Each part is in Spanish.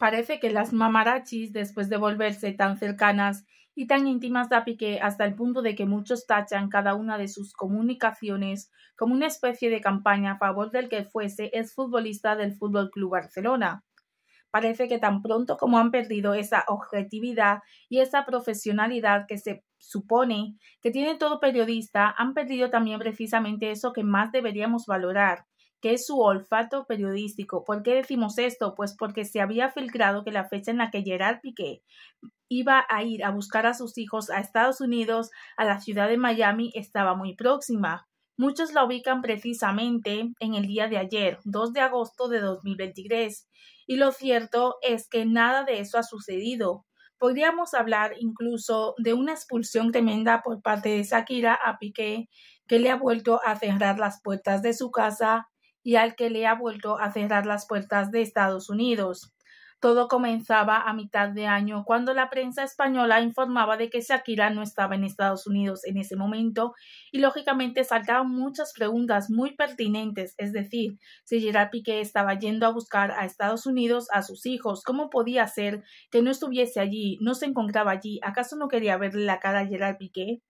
Parece que las mamarachis, después de volverse tan cercanas y tan íntimas da Piqué hasta el punto de que muchos tachan cada una de sus comunicaciones como una especie de campaña a favor del que fuese exfutbolista del Fútbol Club Barcelona. Parece que tan pronto como han perdido esa objetividad y esa profesionalidad que se supone que tiene todo periodista, han perdido también precisamente eso que más deberíamos valorar, que es su olfato periodístico. ¿Por qué decimos esto? Pues porque se había filtrado que la fecha en la que Gerard Piqué iba a ir a buscar a sus hijos a Estados Unidos, a la ciudad de Miami, estaba muy próxima. Muchos la ubican precisamente en el día de ayer, 2 de agosto de 2023, y lo cierto es que nada de eso ha sucedido. Podríamos hablar incluso de una expulsión tremenda por parte de Shakira a Piqué, que le ha vuelto a cerrar las puertas de su casa y al que le ha vuelto a cerrar las puertas de Estados Unidos. Todo comenzaba a mitad de año cuando la prensa española informaba de que Shakira no estaba en Estados Unidos en ese momento y lógicamente saltaban muchas preguntas muy pertinentes, es decir, si Gerard Piqué estaba yendo a buscar a Estados Unidos a sus hijos, ¿cómo podía ser que no estuviese allí, no se encontraba allí? ¿Acaso no quería verle la cara a Gerard Piqué?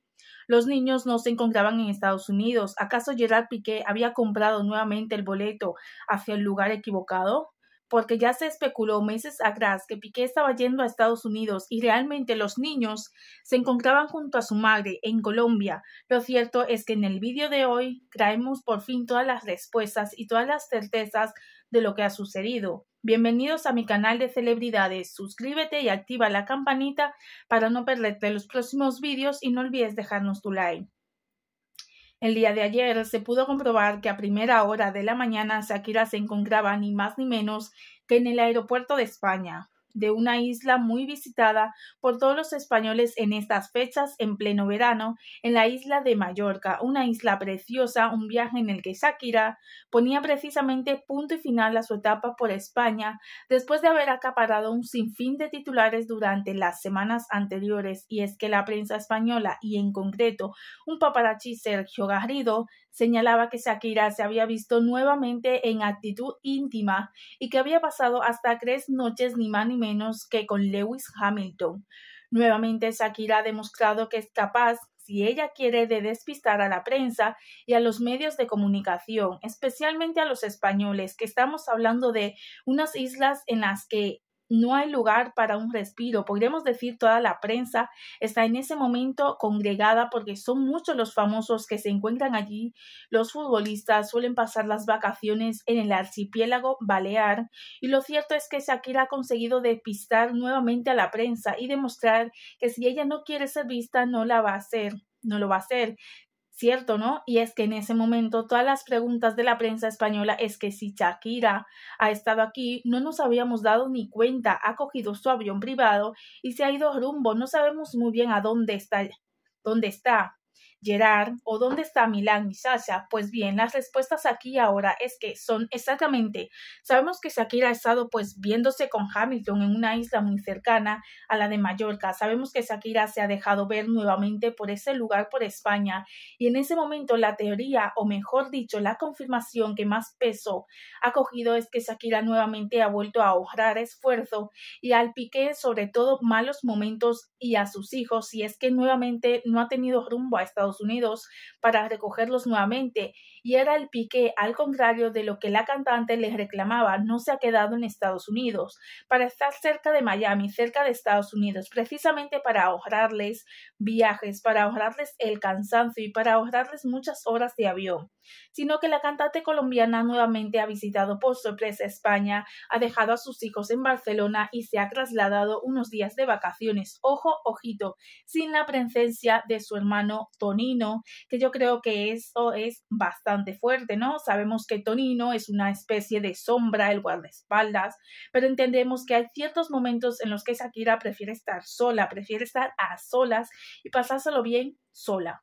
Los niños no se encontraban en Estados Unidos. ¿Acaso Gerard Piqué había comprado nuevamente el boleto hacia el lugar equivocado? porque ya se especuló meses atrás que Piqué estaba yendo a Estados Unidos y realmente los niños se encontraban junto a su madre en Colombia. Lo cierto es que en el vídeo de hoy traemos por fin todas las respuestas y todas las certezas de lo que ha sucedido. Bienvenidos a mi canal de celebridades, suscríbete y activa la campanita para no perderte los próximos vídeos y no olvides dejarnos tu like. El día de ayer se pudo comprobar que a primera hora de la mañana Shakira se encontraba ni más ni menos que en el aeropuerto de España, de una isla muy visitada por todos los españoles en estas fechas en pleno verano, en la isla de Mallorca, una isla preciosa, un viaje en el que Shakira ponía precisamente punto y final a su etapa por España, después de haber acaparado un sinfín de titulares durante las semanas anteriores, y es que la prensa española y en concreto un paparazzi Sergio Garrido señalaba que Shakira se había visto nuevamente en actitud íntima y que había pasado hasta tres noches ni más ni menos que con Lewis Hamilton. Nuevamente Shakira ha demostrado que es capaz, si ella quiere, de despistar a la prensa y a los medios de comunicación, especialmente a los españoles, que estamos hablando de unas islas en las que no hay lugar para un respiro. Podríamos decir toda la prensa está en ese momento congregada porque son muchos los famosos que se encuentran allí. Los futbolistas suelen pasar las vacaciones en el archipiélago balear y lo cierto es que Shakira ha conseguido despistar nuevamente a la prensa y demostrar que si ella no quiere ser vista no la va a hacer no lo va a hacer cierto, ¿no? Y es que en ese momento todas las preguntas de la prensa española es que si Shakira ha estado aquí, no nos habíamos dado ni cuenta, ha cogido su avión privado y se ha ido rumbo, no sabemos muy bien a dónde está, dónde está. Gerard o oh, dónde está Milán y Sasha? Pues bien, las respuestas aquí ahora es que son exactamente. Sabemos que Shakira ha estado pues viéndose con Hamilton en una isla muy cercana a la de Mallorca. Sabemos que Shakira se ha dejado ver nuevamente por ese lugar por España y en ese momento la teoría o mejor dicho la confirmación que más peso ha cogido es que Shakira nuevamente ha vuelto a ahorrar esfuerzo y al pique sobre todo malos momentos y a sus hijos y es que nuevamente no ha tenido rumbo a Estados Unidos para recogerlos nuevamente y era el pique, al contrario de lo que la cantante les reclamaba, no se ha quedado en Estados Unidos, para estar cerca de Miami, cerca de Estados Unidos, precisamente para ahorrarles viajes, para ahorrarles el cansancio y para ahorrarles muchas horas de avión, sino que la cantante colombiana nuevamente ha visitado por sorpresa España, ha dejado a sus hijos en Barcelona y se ha trasladado unos días de vacaciones, ojo, ojito, sin la presencia de su hermano Tonino, que yo creo que eso es bastante fuerte, ¿no? Sabemos que Tonino es una especie de sombra, el guardaespaldas, pero entendemos que hay ciertos momentos en los que Shakira prefiere estar sola, prefiere estar a solas y pasárselo bien sola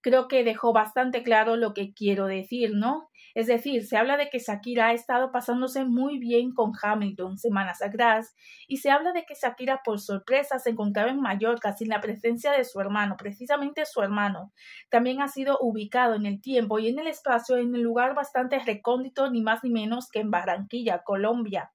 creo que dejó bastante claro lo que quiero decir, ¿no? Es decir, se habla de que Shakira ha estado pasándose muy bien con Hamilton semanas atrás y se habla de que Shakira por sorpresa se encontraba en Mallorca sin la presencia de su hermano, precisamente su hermano. También ha sido ubicado en el tiempo y en el espacio en un lugar bastante recóndito ni más ni menos que en Barranquilla, Colombia.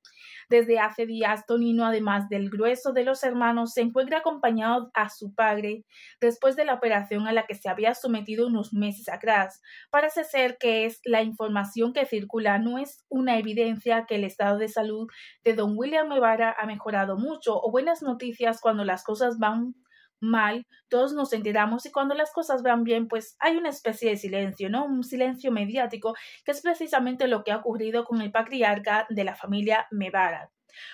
Desde hace días, Tonino, además del grueso de los hermanos, se encuentra acompañado a su padre después de la operación a la que se había sometido metido unos meses atrás. Parece ser que es la información que circula, no es una evidencia que el estado de salud de don William Mevara ha mejorado mucho o buenas noticias cuando las cosas van mal, todos nos enteramos y cuando las cosas van bien, pues hay una especie de silencio, ¿no? Un silencio mediático, que es precisamente lo que ha ocurrido con el patriarca de la familia Mevara,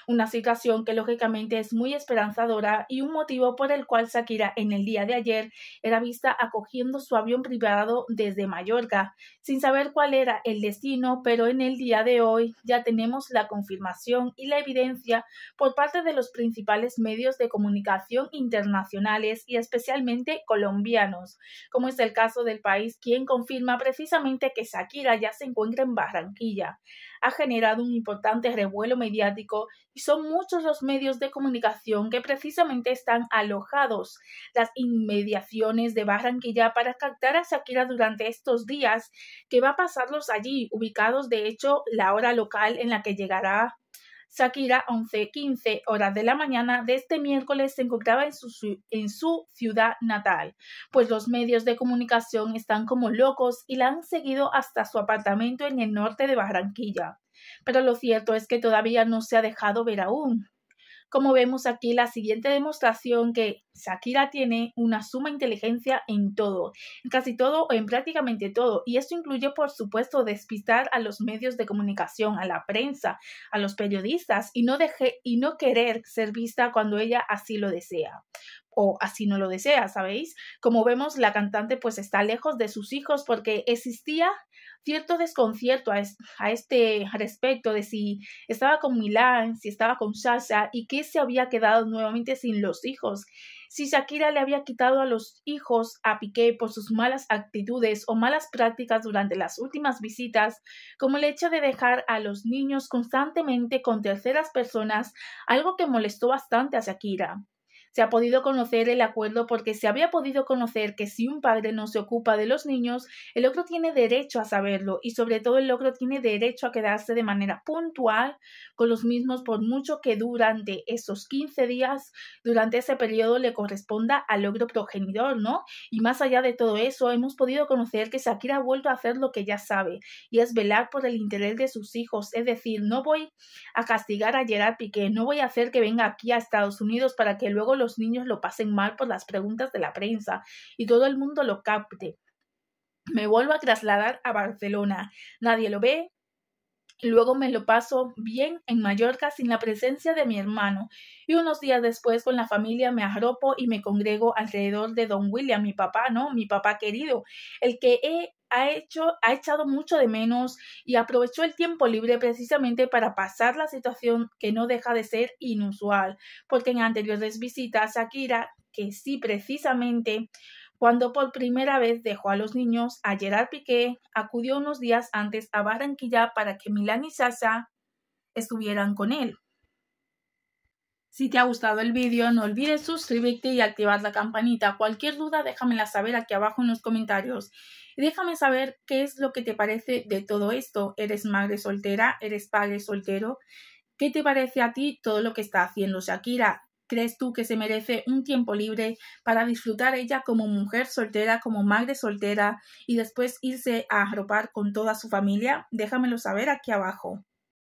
una situación que lógicamente es muy esperanzadora y un motivo por el cual Shakira en el día de ayer era vista acogiendo su avión privado desde Mallorca, sin saber cuál era el destino, pero en el día de hoy ya tenemos la confirmación y la evidencia por parte de los principales medios de comunicación internacionales y especialmente colombianos, como es el caso del país, quien confirma precisamente que Shakira ya se encuentra en Barranquilla. Ha generado un importante revuelo mediático y son muchos los medios de comunicación que precisamente están alojados las inmediaciones de Barranquilla para captar a Shakira durante estos días que va a pasarlos allí, ubicados de hecho la hora local en la que llegará Shakira 11:15 horas de la mañana de este miércoles se encontraba en en su ciudad natal, pues los medios de comunicación están como locos y la han seguido hasta su apartamento en el norte de Barranquilla pero lo cierto es que todavía no se ha dejado ver aún. Como vemos aquí, la siguiente demostración que Shakira tiene una suma inteligencia en todo, en casi todo o en prácticamente todo, y esto incluye, por supuesto, despistar a los medios de comunicación, a la prensa, a los periodistas, y no, deje, y no querer ser vista cuando ella así lo desea o así no lo desea, ¿sabéis? Como vemos, la cantante pues está lejos de sus hijos porque existía cierto desconcierto a, este respecto de si estaba con Milán, si estaba con Sasha y que se había quedado nuevamente sin los hijos si Shakira le había quitado a los hijos a Piqué por sus malas actitudes o malas prácticas durante las últimas visitas, como el hecho de dejar a los niños constantemente con terceras personas, algo que molestó bastante a Shakira se ha podido conocer el acuerdo porque se había podido conocer que si un padre no se ocupa de los niños, el otro tiene derecho a saberlo y sobre todo el otro tiene derecho a quedarse de manera puntual con los mismos por mucho que durante esos 15 días, durante ese periodo le corresponda al otro progenitor, ¿no? Y más allá de todo eso, hemos podido conocer que Shakira ha vuelto a hacer lo que ya sabe y es velar por el interés de sus hijos, es decir, no voy a castigar a Gerard Piqué, no voy a hacer que venga aquí a Estados Unidos para que luego los niños lo pasen mal por las preguntas de la prensa y todo el mundo lo capte. Me vuelvo a trasladar a Barcelona. Nadie lo ve, Luego me lo paso bien en Mallorca sin la presencia de mi hermano y unos días después con la familia me arropo y me congrego alrededor de don William, mi papá, ¿no? Mi papá querido, el que he, ha hecho, ha echado mucho de menos y aprovechó el tiempo libre precisamente para pasar la situación que no deja de ser inusual, porque en anteriores visitas Akira, que sí precisamente cuando por primera vez dejó a los niños a Gerard Piqué, acudió unos días antes a Barranquilla para que Milán y Sasa estuvieran con él. Si te ha gustado el vídeo, no olvides suscribirte y activar la campanita. Cualquier duda déjamela saber aquí abajo en los comentarios. Y déjame saber qué es lo que te parece de todo esto. ¿Eres madre soltera? ¿Eres padre soltero? ¿Qué te parece a ti todo lo que está haciendo Shakira? crees tú que se merece un tiempo libre para disfrutar ella como mujer soltera, como madre soltera y después irse a arropar con toda su familia? Déjamelo saber aquí abajo.